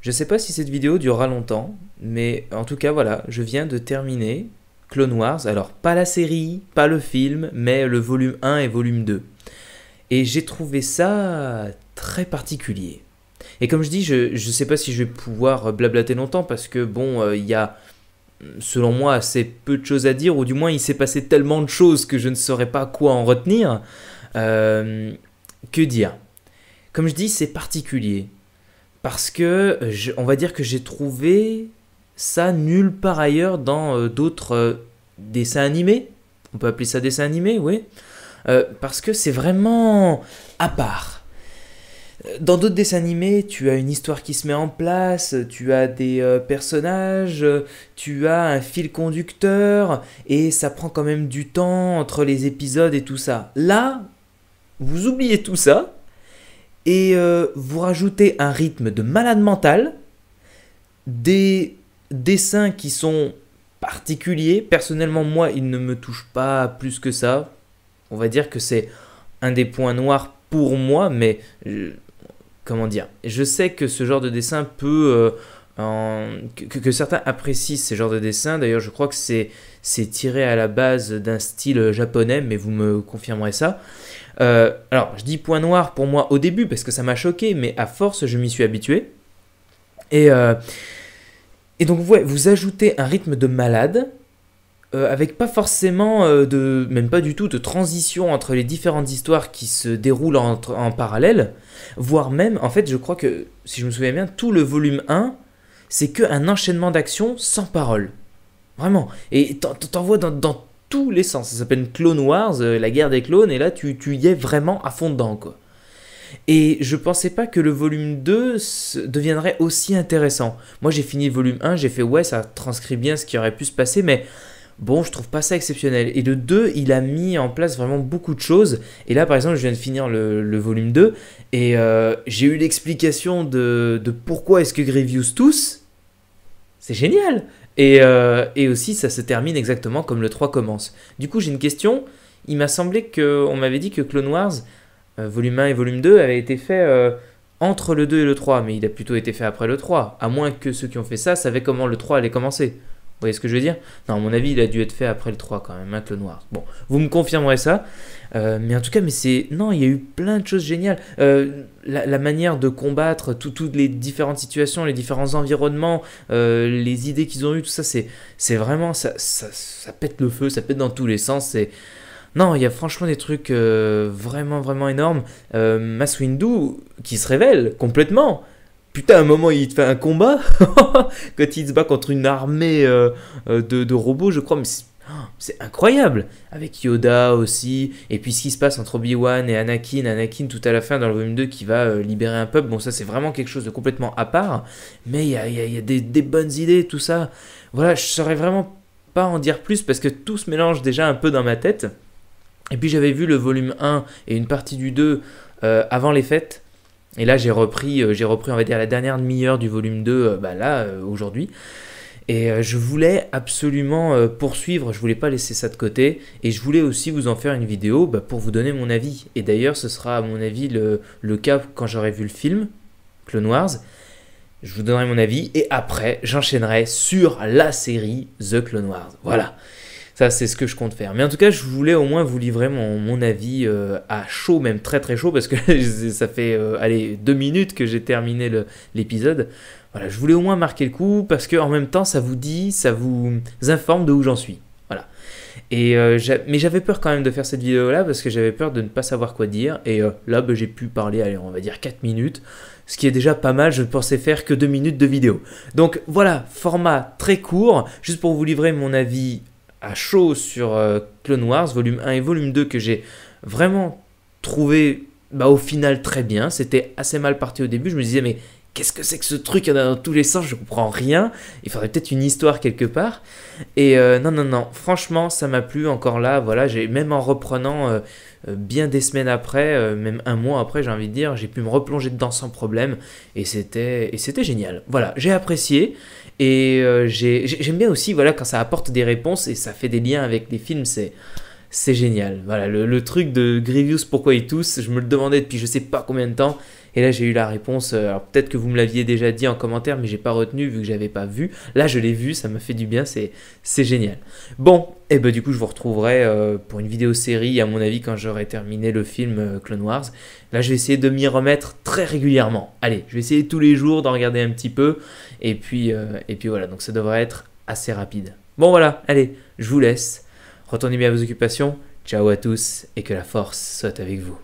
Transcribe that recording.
Je sais pas si cette vidéo durera longtemps, mais en tout cas voilà, je viens de terminer Clone Wars, alors pas la série, pas le film, mais le volume 1 et volume 2. Et j'ai trouvé ça très particulier. Et comme je dis, je ne sais pas si je vais pouvoir blablater longtemps parce que bon, euh, il y a selon moi assez peu de choses à dire, ou du moins il s'est passé tellement de choses que je ne saurais pas quoi en retenir. Euh, que dire Comme je dis, c'est particulier parce que euh, on va dire que j'ai trouvé ça nulle part ailleurs dans euh, d'autres euh, dessins animés. On peut appeler ça dessin animé, oui. parce que c'est vraiment à part. Dans d'autres dessins animés, tu as une histoire qui se met en place, tu as des personnages, tu as un fil conducteur, et ça prend quand même du temps entre les épisodes et tout ça. Là, vous oubliez tout ça, et euh, vous rajoutez un rythme de malade mental, des dessins qui sont particuliers. Personnellement, moi, ils ne me touchent pas plus que ça. On va dire que c'est un des points noirs pour moi, mais euh, comment dire Je sais que ce genre de dessin peut euh, que, certains apprécient ce genre de dessin. D'ailleurs, je crois que c'est, c'est tiré à la base d'un style japonais, mais vous me confirmerez ça. Euh, alors, je dis point noir pour moi au début parce que ça m'a choqué, mais à force, je m'y suis habitué. Et, euh, et donc, vous ajoutez un rythme de malade. Euh, avec pas forcément de, même pas du tout, de transition entre les différentes histoires qui se déroulent en parallèle, voire même, en fait, je crois que, si je me souviens bien, tout le volume 1, c'est qu'un enchaînement d'actions sans parole. Vraiment. Et t'en vois dans, dans, tous les sens. Ça s'appelle Clone Wars, euh, la guerre des clones, et là tu, y es vraiment à fond dedans, quoi. Et je pensais pas que le volume 2 deviendrait aussi intéressant. Moi j'ai fini le volume 1, j'ai fait ouais, ça transcrit bien ce qui aurait pu se passer, mais bon, je trouve pas ça exceptionnel. Et le 2, il a mis en place vraiment beaucoup de choses. Et là, par exemple, je viens de finir le, volume 2 et euh, j'ai eu l'explication de, de, pourquoi est-ce que Grievous tous c'est génial et, euh, et, aussi, ça se termine exactement comme le 3 commence. Du coup, j'ai une question. Il m'a semblé qu'on m'avait dit que Clone Wars, euh, volume 1 et volume 2, avait été fait euh, entre le 2 et le 3, mais il a plutôt été fait après le 3. À moins que ceux qui ont fait ça savaient comment le 3 allait commencer. Vous voyez ce que je veux dire Non, à mon avis, il a dû être fait après le 3 quand même, avec hein, le noir. Bon, vous me confirmerez ça. Euh, mais en tout cas, mais c'est. Non, il y a eu plein de choses géniales. Euh, la, manière de combattre toutes les différentes situations, les différents environnements, euh, les idées qu'ils ont eues, tout ça, c'est vraiment. Ça, ça, pète le feu, ça pète dans tous les sens. C'est. Non, il y a franchement des trucs vraiment, vraiment énormes. Windu qui se révèle complètement. Putain, à un moment, il te fait un combat quand il se bat contre une armée euh, euh, de, robots, je crois, mais oh, c'est incroyable Avec Yoda aussi, et puis ce qui se passe entre Obi-Wan et Anakin, Anakin tout à la fin dans le volume 2 qui va euh, libérer un peuple, bon ça c'est vraiment quelque chose de complètement à part, mais il y a, des, bonnes idées, tout ça. Voilà, je saurais vraiment pas en dire plus parce que tout se mélange déjà un peu dans ma tête. Et puis j'avais vu le volume 1 et une partie du 2 avant les fêtes, et là, j'ai repris, euh, j'ai repris, on va dire, la dernière demi-heure du volume 2, euh, bah, là, euh, aujourd'hui. Et je voulais absolument poursuivre, je voulais pas laisser ça de côté, et je voulais aussi vous en faire une vidéo bah, pour vous donner mon avis. Et d'ailleurs, ce sera à mon avis le, le cas quand j'aurai vu le film, Clone Wars. Je vous donnerai mon avis, et après, j'enchaînerai sur la série The Clone Wars. Voilà. Ça, c'est ce que je compte faire. Mais en tout cas, je voulais au moins vous livrer mon, avis euh, à chaud, même très très chaud, parce que ça fait, euh, allez, deux minutes que j'ai terminé l'épisode. Voilà, je voulais au moins marquer le coup, parce que en même temps, ça vous dit, ça vous informe de où j'en suis. Voilà. Et, euh, mais j'avais peur quand même de faire cette vidéo-là, parce que j'avais peur de ne pas savoir quoi dire. Et là, bah, j'ai pu parler, allez, on va dire 4 minutes ce qui est déjà pas mal, je ne pensais faire que deux minutes de vidéo. Donc voilà, format très court, juste pour vous livrer mon avis à chaud sur euh, Clone Wars, volume 1 et volume 2, que j'ai vraiment trouvé bah, au final très bien. C'était assez mal parti au début. Je me disais, mais qu'est-ce que c'est que ce truc Il y en a dans tous les sens, je comprends rien. Il faudrait peut-être une histoire quelque part. Et euh, non, non, non, franchement, ça m'a plu encore là. Voilà, j'ai même en reprenant euh, euh, bien des semaines après, même un mois après, j'ai envie de dire, j'ai pu me replonger dedans sans problème. Et c'était, et c'était génial. Voilà, j'ai apprécié. Et j'aime bien aussi, voilà, quand ça apporte des réponses et ça fait des liens avec des films, c'est c'est génial. Voilà, le, truc de Grievous, pourquoi il tousse, je me le demandais depuis je sais pas combien de temps. Et là, j'ai eu la réponse. Euh, alors, peut-être que vous me l'aviez déjà dit en commentaire, mais j'ai pas retenu vu que j'avais pas vu. Là, je l'ai vu, ça me fait du bien, c'est, c'est génial. Bon, et eh ben du coup, je vous retrouverai euh, pour une vidéo série, à mon avis, quand j'aurai terminé le film euh, Clone Wars. Là, je vais essayer de m'y remettre très régulièrement. Allez, je vais essayer tous les jours d'en regarder un petit peu. Et puis, et puis voilà, donc ça devrait être assez rapide. Bon, voilà, allez, je vous laisse. Retournez bien à vos occupations. Ciao à tous et que la force soit avec vous.